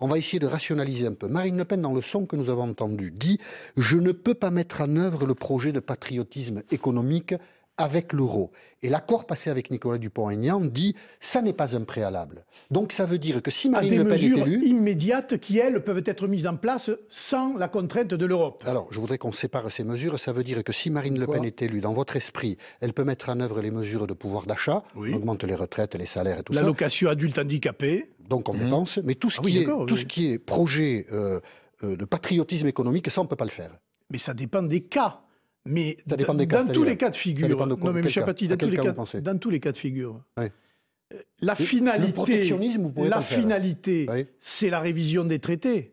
on va essayer de rationaliser un peu. Marine Le Pen, dans le son que nous avons entendu, dit « Je ne peux pas mettre en œuvre le projet de patriotisme économique avec l'euro. Et l'accord passé avec Nicolas Dupont-Aignan dit ça n'est pas un préalable. Donc ça veut dire que si Marine Le Pen est élue, immédiates qui elles peuvent être mises en place sans la contrainte de l'Europe. Alors je voudrais qu'on sépare ces mesures. Ça veut dire que si Marine Le Pen est élue, dans votre esprit, elle peut mettre en œuvre les mesures de pouvoir d'achat, augmente les retraites, les salaires et tout ça. L'allocation adulte handicapé donc on mhm. pense, mais tout ce, ah qui est, tout ce qui est projet euh, euh, de patriotisme économique, ça, on ne peut pas le faire. Mais ça dépend des cas. Mais ça dépend des cas, dans tous les cas de figure, dans, tous les cas, de figure, euh, la finalité, la finalité, c'est la révision des traités.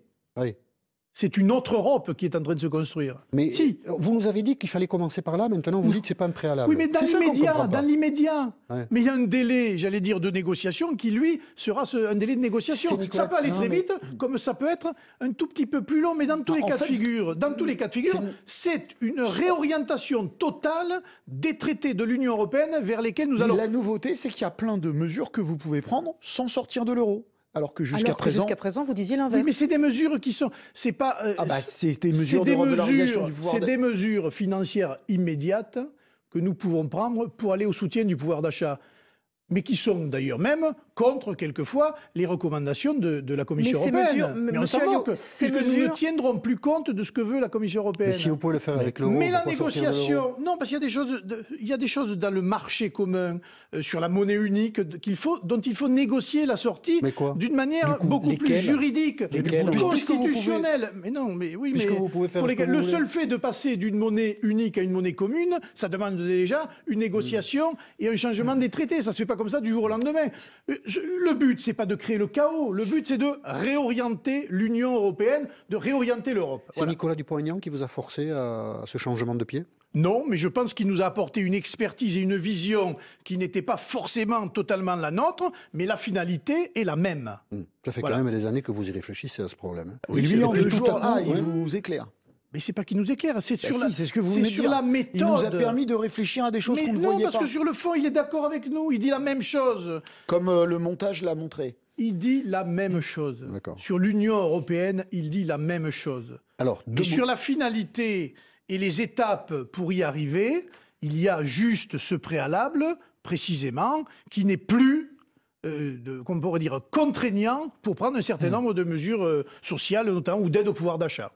C'est une autre Europe qui est en train de se construire. Mais si. vous nous avez dit qu'il fallait commencer par là, maintenant vous dites que ce n'est pas un préalable. Oui, mais dans l'immédiat, dans l'immédiat. Mais il y a un délai, j'allais dire, de négociation qui, lui, sera ce, un délai de négociation. Ça peut aller très vite, comme ça peut être un tout petit peu plus long, mais dans tous bah, les cas de figure, dans tous les cas de figure, c'est une réorientation totale des traités de l'Union européenne vers lesquels nous allons. La nouveauté, c'est qu'il y a plein de mesures que vous pouvez prendre sans sortir de l'euro. Alors que jusqu'à présent, présent, vous disiez l'inverse. mais c'est des mesures qui sont, c'est pas, euh, ah bah, c'est des mesures de du pouvoir. C'est des mesures financières immédiates que nous pouvons prendre pour aller au soutien du pouvoir d'achat mais qui sont d'ailleurs même contre, quelquefois, les recommandations de, la Commission européenne. mais, on s'en moque, nous ne tiendrons plus compte de ce que veut la Commission européenne. Mais si vous pouvez le faire avec l'euro... Mais la négociation... Non, parce qu'il y, a des choses il y a des choses dans le marché commun, euh, sur la monnaie unique, qu'il faut, dont il faut négocier la sortie d'une manière beaucoup plus juridique, plus constitutionnelle. Mais non, mais oui, mais... pour le seul fait de passer d'une monnaie unique à une monnaie commune, ça demande déjà une négociation et un changement hmm. des traités. Ça se fait pas comme ça du jour au lendemain. Euh, le but, c'est pas de créer le chaos. Le but, c'est de réorienter l'Union européenne, de réorienter l'Europe. C'est Nicolas Dupont-Aignan qui vous a forcé à ce changement de pied non, mais je pense qu'il nous a apporté une expertise et une vision qui n'était pas forcément totalement la nôtre, mais la finalité est la même. Hmm. Ça fait quand même des années que vous y réfléchissez à ce problème. Hein. Oui, lui, ah, il hein. vous éclaire. Mais c'est pas qui nous éclaire, c'est bah sur, la, c'est ce que vous méthode. Il nous a permis de réfléchir à des choses qu'on voyait pas. Non, parce que sur le fond, il est d'accord avec nous. Il dit la même chose. Comme euh, le montage l'a montré. Il dit la même chose. Sur l'Union européenne, il dit la même chose. Alors, et sur la finalité et les étapes pour y arriver, il y a juste ce préalable, précisément, qui n'est plus euh, qu'on pourrait dire, contraignant pour prendre un certain hmm. nombre de mesures euh, sociales, notamment, ou d'aide au pouvoir d'achat.